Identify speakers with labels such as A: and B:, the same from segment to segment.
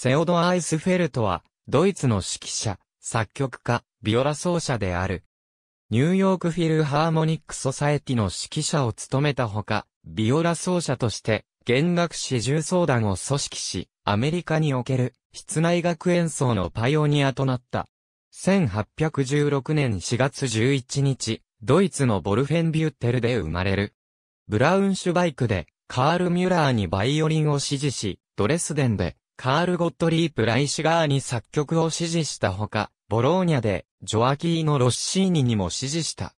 A: セオド・アイスフェルトは、ドイツの指揮者、作曲家、ビオラ奏者である。ニューヨークフィルハーモニック・ソサエティの指揮者を務めたほか、ビオラ奏者として、弦楽四重奏団を組織し、アメリカにおける、室内楽演奏のパイオニアとなった。1816年4月11日、ドイツのボルフェンビュッテルで生まれる。ブラウンシュバイクで、カール・ミュラーにバイオリンを指示し、ドレスデンでカール・ゴットリープ・ライシガーに作曲を支持したほか、ボローニャでジョアキーノ・ロッシーニにも支持した。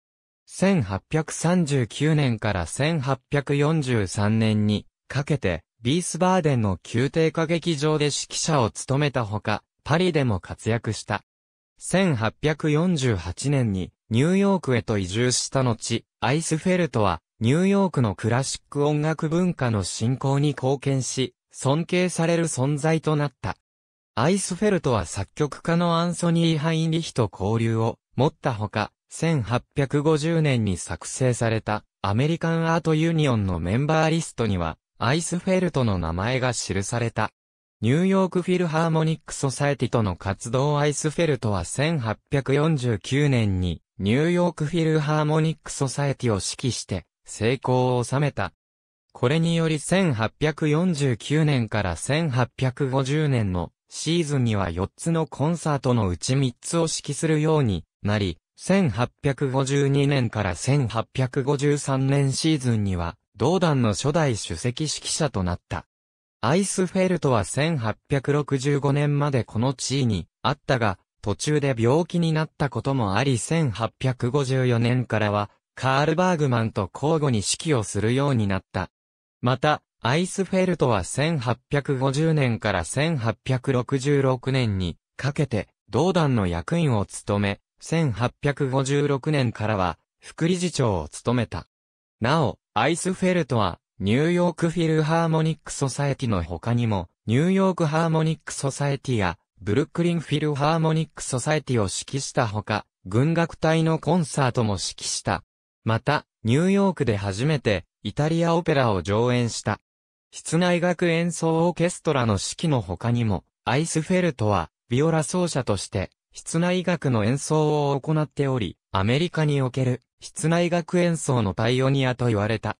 A: 1839年から1843年にかけて、ビースバーデンの宮廷歌劇場で指揮者を務めたほか、パリでも活躍した。1848年にニューヨークへと移住した後、アイスフェルトはニューヨークのクラシック音楽文化の振興に貢献し、尊敬される存在となった。アイスフェルトは作曲家のアンソニー・ハインリヒと交流を持ったほか、1850年に作成されたアメリカンアートユニオンのメンバーリストには、アイスフェルトの名前が記された。ニューヨークフィルハーモニックソサエティとの活動アイスフェルトは1849年にニューヨークフィルハーモニックソサエティを指揮して成功を収めたこれにより1849年から1850年のシーズンには4つのコンサートのうち3つを指揮するようになり、1852年から1853年シーズンには、同団の初代主席指揮者となった。アイスフェルトは1865年までこの地位にあったが、途中で病気になったこともあり1854年からは、カールバーグマンと交互に指揮をするようになった。また、アイスフェルトは1850年から1866年にかけて、同団の役員を務め、1856年からは、副理事長を務めた。なお、アイスフェルトは、ニューヨークフィルハーモニックソサエティの他にも、ニューヨークハーモニックソサエティや、ブルックリンフィルハーモニックソサエティを指揮したほか、軍楽隊のコンサートも指揮した。また、ニューヨークで初めて、イタリアオペラを上演した。室内楽演奏オーケストラの指揮の他にも、アイスフェルトは、ビオラ奏者として、室内楽の演奏を行っており、アメリカにおける、室内楽演奏のパイオニアと言われた。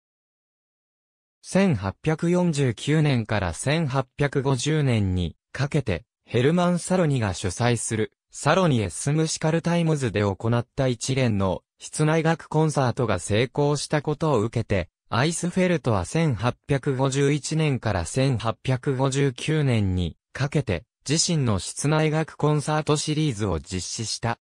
A: 1849年から1850年にかけて、ヘルマン・サロニが主催する、サロニエスムシカルタイムズで行った一連の室内楽コンサートが成功したことを受けて、アイスフェルトは1851年から1859年にかけて自身の室内楽コンサートシリーズを実施した。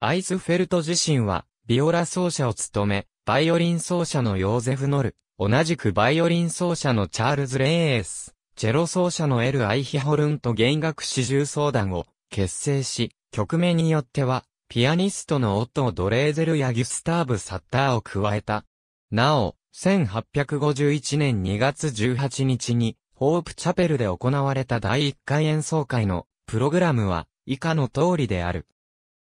A: アイスフェルト自身はビオラ奏者を務め、バイオリン奏者のヨーゼフ・ノル、同じくバイオリン奏者のチャールズ・レーエス、チェロ奏者のエル・アイヒホルンと弦楽四重奏団を結成し、曲名によっては、ピアニストのオットー・ドレーゼルやギュスターブ・サッターを加えた。なお、1851年2月18日に、ホープチャペルで行われた第1回演奏会のプログラムは以下の通りである。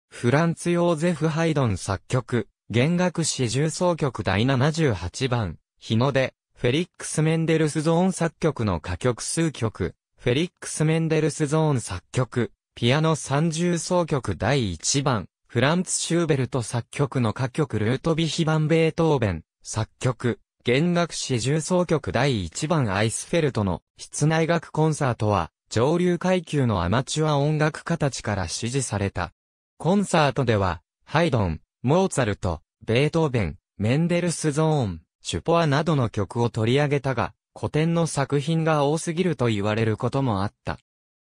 A: フランツ・ヨーゼフ・ハイドン作曲、弦楽四重奏曲第78番、日の出、フェリックス・メンデルスゾーン作曲の歌曲数曲、フェリックス・メンデルスゾーン作曲、ピアノ三重奏曲第1番、フランツ・シューベルト作曲の歌曲ルートビヒバン・ベートーベン、作曲、弦楽四重奏曲第1番アイスフェルトの室内楽コンサートは、上流階級のアマチュア音楽家たちから支持された。コンサートでは、ハイドン、モーツァルト、ベートーベン、メンデルスゾーン、シュポアなどの曲を取り上げたが、古典の作品が多すぎると言われることもあった。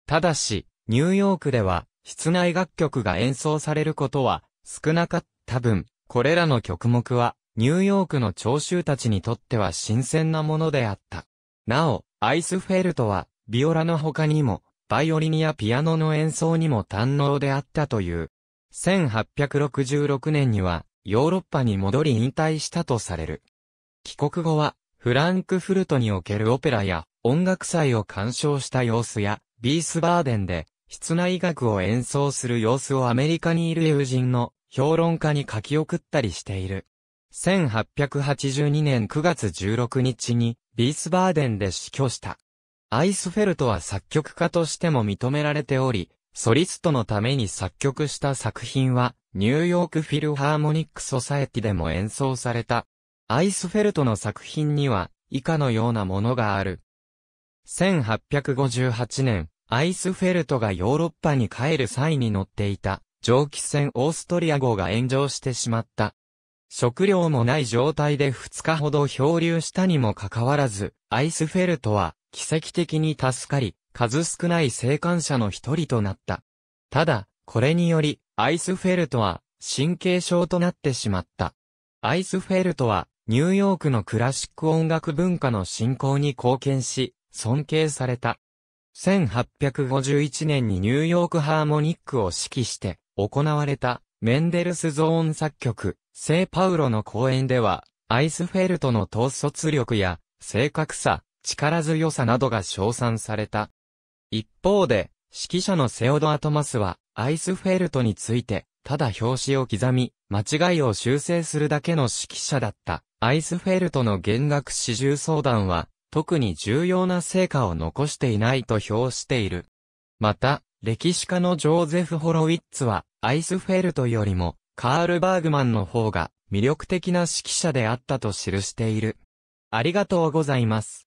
A: ただし、ニューヨークでは、室内楽曲が演奏されることは少なかった分、これらの曲目はニューヨークの聴衆たちにとっては新鮮なものであった。なお、アイスフェルトは、ビオラの他にも、バイオリニやピアノの演奏にも堪能であったという。1866年には、ヨーロッパに戻り引退したとされる。帰国後は、フランクフルトにおけるオペラや音楽祭を鑑賞した様子や、ビースバーデンで室内楽を演奏する様子をアメリカにいる友人の評論家に書き送ったりしている。1882年9月16日にビースバーデンで死去した。アイスフェルトは作曲家としても認められており、ソリストのために作曲した作品は、ニューヨークフィルハーモニックソサエティでも演奏された。アイスフェルトの作品には、以下のようなものがある。1858年、アイスフェルトがヨーロッパに帰る際に乗っていた蒸気船オーストリア号が炎上してしまった。食料もない状態で2日ほど漂流したにもかかわらず、アイスフェルトは奇跡的に助かり、数少ない生還者の一人となった。ただ、これにより、アイスフェルトは神経症となってしまった。アイスフェルトは、ニューヨークのクラシック音楽文化の振興に貢献し、尊敬された。1851年にニューヨークハーモニックを指揮して行われたメンデルスゾーン作曲、聖パウロの公演では、アイスフェルトの統率力や、正確さ、力強さなどが称賛された。一方で、指揮者のセオドア・トマスは、アイスフェルトについて、ただ表紙を刻み、間違いを修正するだけの指揮者だった。アイスフェルトの弦楽始終相談は、特に重要な成果を残していないと評している。また、歴史家のジョーゼフ・ホロウィッツは、アイスフェルトよりも、カール・バーグマンの方が、魅力的な指揮者であったと記している。ありがとうございます。